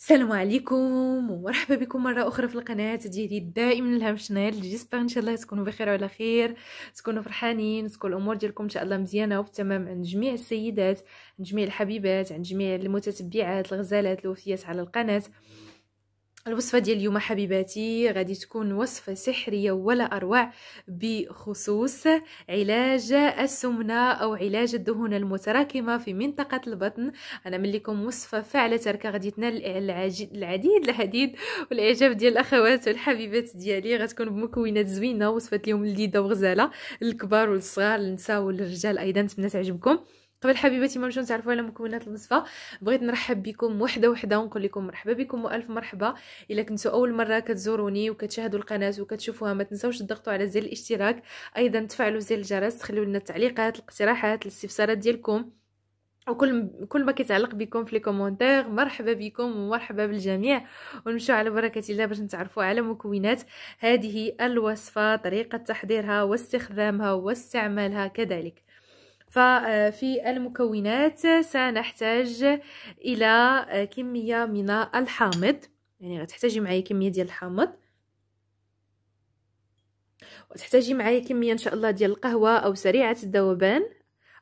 السلام عليكم ومرحبا بكم مرة أخرى في القناة ديالي دائما الهام شنال جيسبر إن شاء الله تكونوا بخير وعلى خير تكونوا فرحانين تكون الأمور ديالكم إن شاء الله مزيانة وبتمام عند جميع السيدات عند جميع الحبيبات عند جميع المتتبعات الغزالات الوفيات على القناة الوصفة ديال اليوم حبيباتي غادي تكون وصفة سحرية ولا أروع بخصوص علاج السمنة أو علاج الدهون المتراكمة في منطقة البطن أنا من لكم وصفة فعلا تركة غادي تنال العديد الحديد والإعجاب ديال الأخوات والحبيبات ديالي غتكون بمكونات زوينة وصفة اليوم لذيذة وغزالة للكبار والصغار للنساء والرجال أيضا نتمنى تعجبكم قبل حبيباتي ما نمشيو نتعرفوا على مكونات الوصفه بغيت نرحب بكم وحده وحده ونقول لكم مرحبا بكم والف مرحبا الا كنتوا اول مره كتزوروني وكتشاهدوا القناه وكتشوفوها ما تنساوش تضغطوا على زر الاشتراك ايضا تفعلوا زر الجرس تخليو لنا التعليقات الاقتراحات الاستفسارات ديالكم وكل كل ما كيتعلق بكم في لي كومونتير مرحبا بكم ومرحبا بالجميع ونمشيو على بركه الله باش نتعرفوا على مكونات هذه الوصفه طريقه تحضيرها واستخدامها واستعمالها كذلك ففي المكونات سنحتاج إلى كمية من الحامض يعني غتحتاجي معايا كمية ديال الحامض وتحتاجي معايا كميه ان شاء الله ديال القهوه او سريعه الذوبان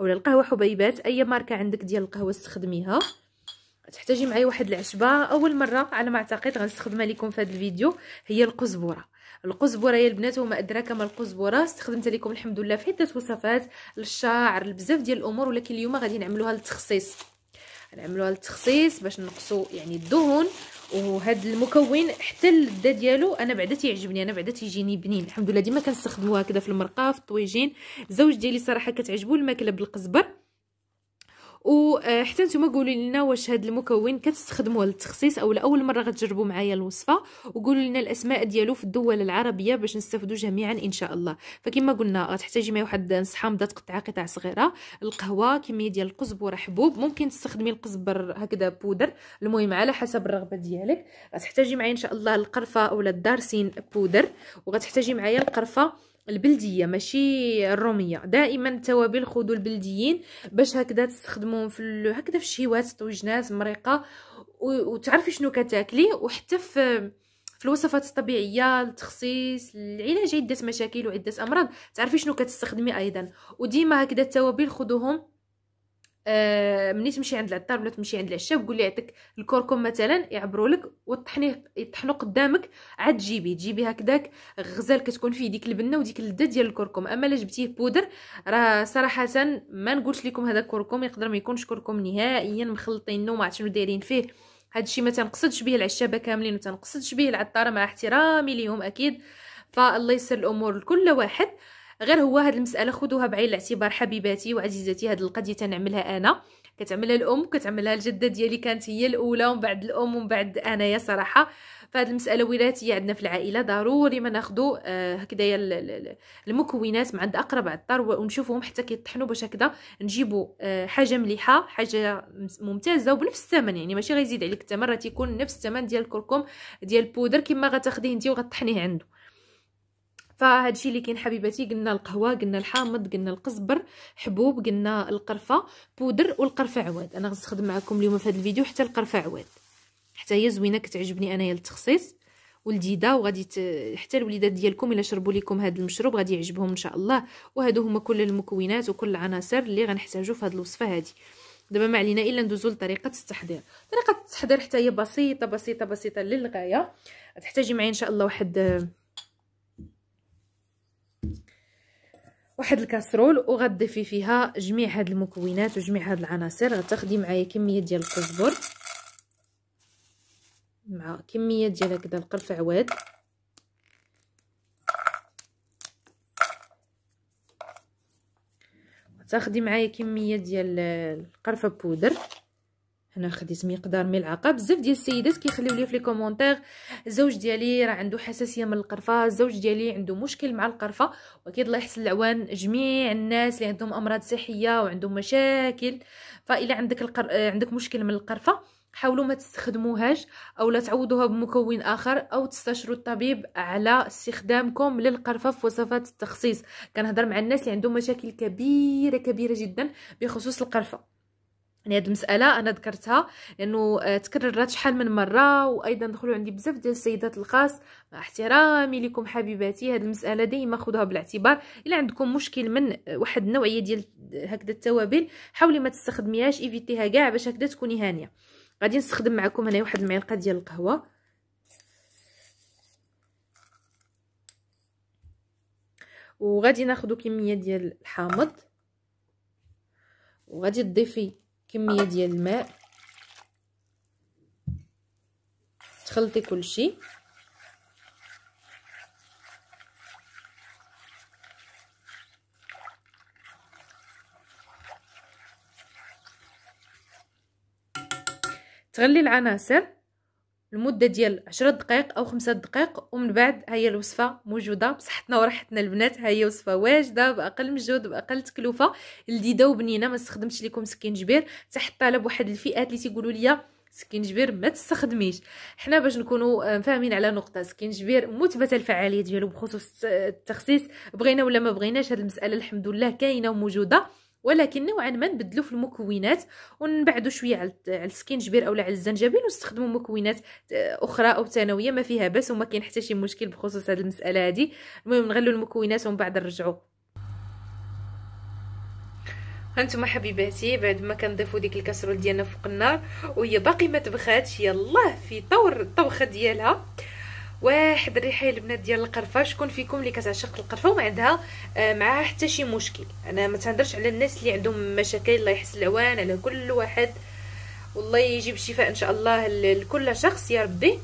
اولا القهوه حبيبات اي ماركه عندك ديال القهوه استخدميها تحتاجي معايا واحد العشبه اول مره على ما اعتقد غنستخدمها لكم في هذا الفيديو هي القزبره القزبره يا البنات وما ادراك ما القزبره استخدمت لكم الحمد لله في عده وصفات للشعر لبزاف ديال الامور ولكن اليوم غادي نعملوها للتخصيص نعملوها للتخصيص باش نقصوا يعني الدهون وهذا المكون حتى اللذه ديالو انا بعدا تيعجبني انا بعدا تيجيني بنين الحمد لله ديما كنستخدموها هكذا في المرقه في الطويجين زوج ديالي صراحه كتعجبو الماكله بالقزبر وحتى نتوما قولوا لنا واش هذا المكون كتستخدموه للتخصيص او لاول مره غتجربوا معايا الوصفه وقولوا لنا الاسماء ديالو في الدول العربيه باش نستافدوا جميعا ان شاء الله فكما قلنا غتحتاجي معايا واحد حامضه تقطع قطع صغيره القهوه كميه ديال القزبره حبوب ممكن تستخدمي القزبر هكذا بودر المهم على حسب الرغبه ديالك غتحتاجي معايا ان شاء الله القرفه اولا الدارسين بودر وغتحتاجي معايا القرفه البلديه ماشي الروميه دائما التوابل خذوا البلديين باش هكذا تستخدموهم في هكذا في الشهيوات الطوجنات و... وتعرفي شنو كتاكلي وحتى في في الوصفات الطبيعيه التخصيص العلاج عده مشاكل وعده امراض تعرفي شنو كتستخدمي ايضا وديما هكذا التوابل خذوهم آه ملي تمشي عند العطار ولا تمشي عند العشاب قول ليه يعطيك الكركم مثلا يعبروا لك وطحنيه يطحنوا قدامك عاد تجيبي تجيبي هكذاك غزال كتكون فيه ديك البنه وديك اللذه ديال الكركم اما الا جبتيه بودر راه صراحه ما نقولش لكم هذا الكركم يقدر ما يكونش كركم نهائيا مخلطين وما عرفتش شنو دايرين فيه الشيء ما تنقصدش به العشابه كاملين وتنقصدش به العطاره مع احترامي ليهم اكيد فالله يسر الامور لكل واحد غير هو هاد المساله خذوها بعين الاعتبار حبيباتي وعزيزاتي هاد القضيه تنعملها انا كتعملها الام كتعملها الجده ديالي كانت هي الاولى ومن بعد الام ومن بعد انايا صراحه فهاد المساله وراثيه عندنا في العائله ضروري ما ناخذوا آه، هكذايا المكونات من عند اقرب عطار ونشوفهم حتى كيطحنوا باش هكذا نجيبوا آه، حاجه مليحه حاجه ممتازه وبنفس الثمن يعني ماشي غيزيد عليك الثمن راه تيكون نفس الثمن ديال الكركم ديال البودر كما غتاخديه انت وغتطحنيه عنده فهذا الشيء اللي كاين حبيباتي قلنا القهوه قلنا الحامض قلنا القزبر حبوب قلنا القرفه بودر والقرفه عواد انا غنستخدم معكم اليوم في هذا الفيديو حتى القرفه عواد حتى هي زوينه كتعجبني انايا للتخصيص ولديده وغادي ت... حتى الوليدات ديالكم الا شربوا لكم هذا المشروب غادي يعجبهم ان شاء الله وهادو هما كل المكونات وكل العناصر اللي غنحتاجو في هذه الوصفه هذه دابا ما علينا الا ندوزو لطريقه التحضير طريقه التحضير حتى هي بسيطه بسيطه بسيطه للغايه تحتاجي معايا ان شاء الله واحد واحد الكاسرول وغتضيفي فيها جميع هاد المكونات وجميع هاد العناصر غتاخدي معايا كميه ديال الكزبر مع كميه ديال هكدا القرفة عواد تاخدي معايا كميه ديال القرفه بودر هنا خديت مقدار ملعقه بزاف ديال السيدات كيخليو لي في لي كومونتير الزوج ديالي راه عنده حساسيه من القرفه الزوج ديالي عنده مشكل مع القرفه واكيد الله يحسن العوان جميع الناس اللي عندهم امراض صحيه وعندهم مشاكل فإلا عندك القر... عندك مشكل من القرفه حاولوا ما تستخدموهاش او لا تعوضوها بمكون اخر او تستشروا الطبيب على استخدامكم للقرفه في وصفات التخصيص كنهضر مع الناس اللي عندهم مشاكل كبيره كبيره جدا بخصوص القرفه يعني هاد المساله انا ذكرتها لانه آه، تكررت شحال من مره وايضا دخلوا عندي بزاف ديال السيدات الخاص مع احترامي لكم حبيباتي هاد المساله ديما خذوها بالاعتبار الا عندكم مشكل من واحد النوعيه ديال هكذا التوابل حاولي ما تستخدميهاش ايفيتيها كاع باش هكذا تكوني هانيه غادي نستخدم معكم هنا واحد المعلقه ديال القهوه وغادي ناخذ كميه ديال الحامض وغادي تضيفي كميه ديال الماء تخلطي كلشي تغلي العناصر المده ديال 10 دقائق او 5 دقائق ومن بعد هي الوصفه موجوده بصحتنا وراحتنا البنات ها هي وصفه واجده باقل مجهود باقل تكلفه لذيذه وبنينه ما استخدمتش لكم سكينجبير تحت طلب واحد الفئات اللي تيقولوا لي سكينجبير ما تستخدميش حنا باش نكونوا آه، فاهمين على نقطه سكينجبير مثبته الفعاليه ديالو بخصوص التخسيس بغينا ولا ما بغيناش هذه المساله الحمد لله كاينه وموجوده ولكن نوعا ما نبدلو في المكونات ونبعدو شويه على السكينجبير اولا على الزنجبيل ونستخدمو مكونات آه، اخرى او ثانويه ما فيها باس وما كاين حتى شي مشكل بخصوص هذه المساله هذه المهم نغلو المكونات ومن بعد نرجعو هانتوما حبيباتي بعد ما كنضيفو ديك الكسرول ديالنا فوق النار وهي باقي ما تبخاتش يلاه في طور الطبخه ديالها آه واحد الريحه البنات ديال القرفه شكون فيكم اللي كتعشق القرفه وما عندها آه، معاها حتى شي مشكل انا ما تهضرش على الناس اللي عندهم مشاكل الله يحسن العوان على كل واحد والله يجيب شفاء ان شاء الله لكل شخص يا ربي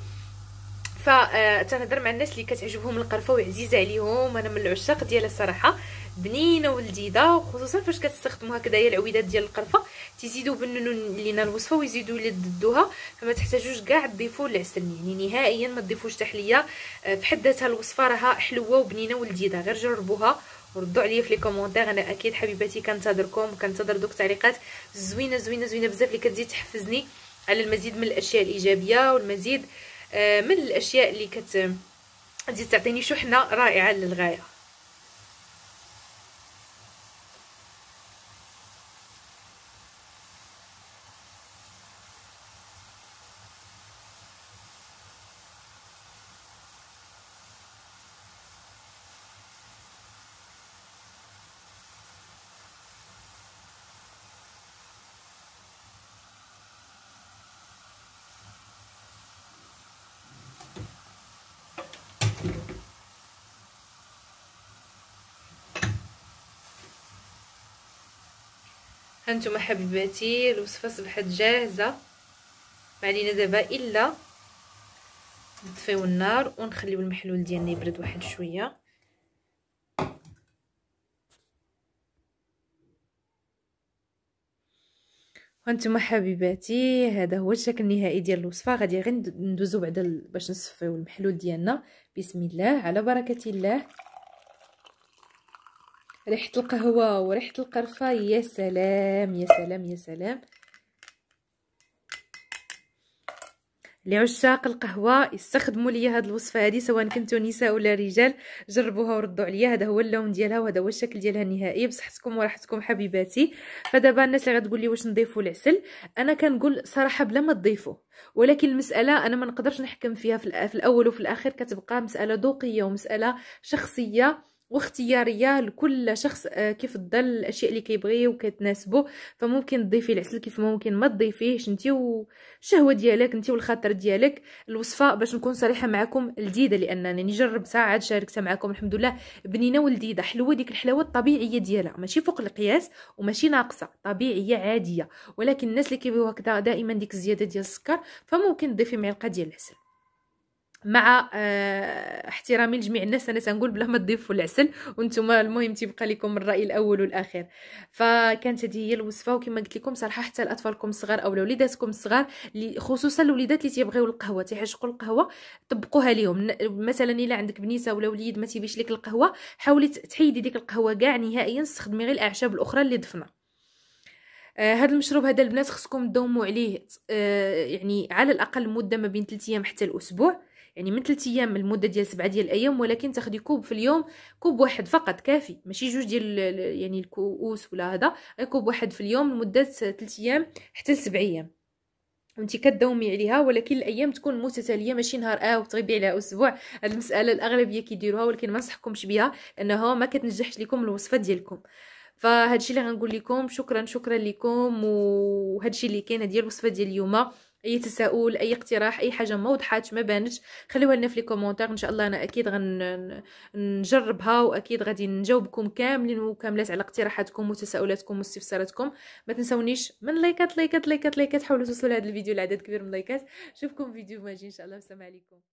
فتنهضر مع الناس اللي كتعجبهم القرفه وعزيزه عليهم انا من العشاق ديالها الصراحه بنينه ولذيذه وخصوصا فاش كتستخدموا هكذايا العويدات ديال القرفه تزيدوا بنون لينا الوصفه ويزيدوا لي ضدوها فما تحتاجوش كاع تضيفوا العسل يعني نهائيا ما تضيفوش تحليه آه، في حد ذاتها الوصفه راها حلوه وبنينه ولذيذه غير جربوها وردوا عليا في لي كومونتير انا اكيد حبيباتي كنتظركم وكنتظر دوك التعليقات زوينه زوينه زوينه بزاف اللي كتزيد تحفزني على المزيد من الاشياء الايجابيه والمزيد آه، من الاشياء اللي كت تعطيني شحنه رائعه للغايه هانتوما حبيباتي الوصفه صبحت جاهزه ما علينا دابا الا نطفيو النار ونخليو المحلول ديالنا يبرد واحد شويه وانتم حبيباتي هذا هو الشكل النهائي ديال الوصفه غادي غير ندوزو بعدا باش نصفيو المحلول ديالنا بسم الله على بركه الله ريحه القهوه وريحه القرفه يا سلام يا سلام يا سلام لعشاق القهوه يستخدموا لي هاد الوصفه هادي سواء كنتو نساء ولا رجال جربوها وردوا عليا هذا هو اللون ديالها وهذا هو الشكل ديالها النهائي بصحتكم وراحتكم حبيباتي فدابا الناس اللي غتقول لي واش نضيفوا العسل انا كنقول صراحه بلا ما تضيفوا ولكن المساله انا ما نقدرش نحكم فيها في الاول وفي الاخر كتبقى مساله ذوقيه ومساله شخصيه واختياريه لكل شخص آه، كيف الظل الاشياء اللي كيبغي وكتناسبه فممكن تضيفي العسل كيف ممكن ما تضيفيهش انت والشهوه ديالك انت والخاطر ديالك الوصفه باش نكون صريحه معكم لذيذه لانني جربتها عاد شاركتها معكم الحمد لله بنينه ولذيذه حلوه ديك الحلاوه الطبيعيه ديالها ماشي فوق القياس وماشي ناقصه طبيعيه عاديه ولكن الناس اللي كيبغيو هكذا دائما ديك الزياده ديال السكر فممكن تضيفي معلقه ديال العسل مع آه، احترامي لجميع الناس انا تنقول بلا ما تضيفوا العسل وانتم المهم تيبقى لكم الراي الاول والاخير فكانت هذه هي الوصفه وكما قلت لكم صراحه حتى لاطفالكم الصغار او لوليداتكم الصغار خصوصا الوليدات اللي تيبغيو القهوه تيعشقوا القهوه طبقوها ليهم مثلا الا عندك بنيسه ولا وليد ما تيبيش لك القهوه حاولي تحيدي ديك القهوه كاع نهائيا استخدمي غير الاعشاب الاخرى اللي ضفنا آه، هذا المشروب هذا البنات خصكم تدوموا عليه آه، يعني على الاقل مده ما بين 3 ايام حتى الاسبوع يعني من 3 ايام المده ديال 7 ديال الايام ولكن تاخدي كوب في اليوم كوب واحد فقط كافي ماشي جوج ديال يعني الكؤوس ولا هذا كوب واحد في اليوم لمده 3 ايام حتى ل 7 ايام وانت كداومي عليها ولكن الايام تكون متتاليه ماشي نهار اه وتغيبي على اسبوع هذه المساله الاغلبيه كيديروها ولكن ما نصحكمش بها انها ما كتنجحش لكم الوصفه ديالكم فهادشي اللي غنقول لكم شكرا شكرا لكم وهادشي اللي كاين هذه الوصفه ديال اليوم اي تساؤل اي اقتراح اي حاجه ما وضحات ما بانتش خليوها لنا في لي كومونتير ان شاء الله انا اكيد غنجربها واكيد غادي نجاوبكم كاملين وكاملات على اقتراحاتكم وتساؤلاتكم واستفساراتكم ما تنسونيش من لايكات لايكات لايكات لايكات حاولوا توصلوا لهذا الفيديو لعدد كبير من لايكات نشوفكم فيديو ماجي ان شاء الله والسلام عليكم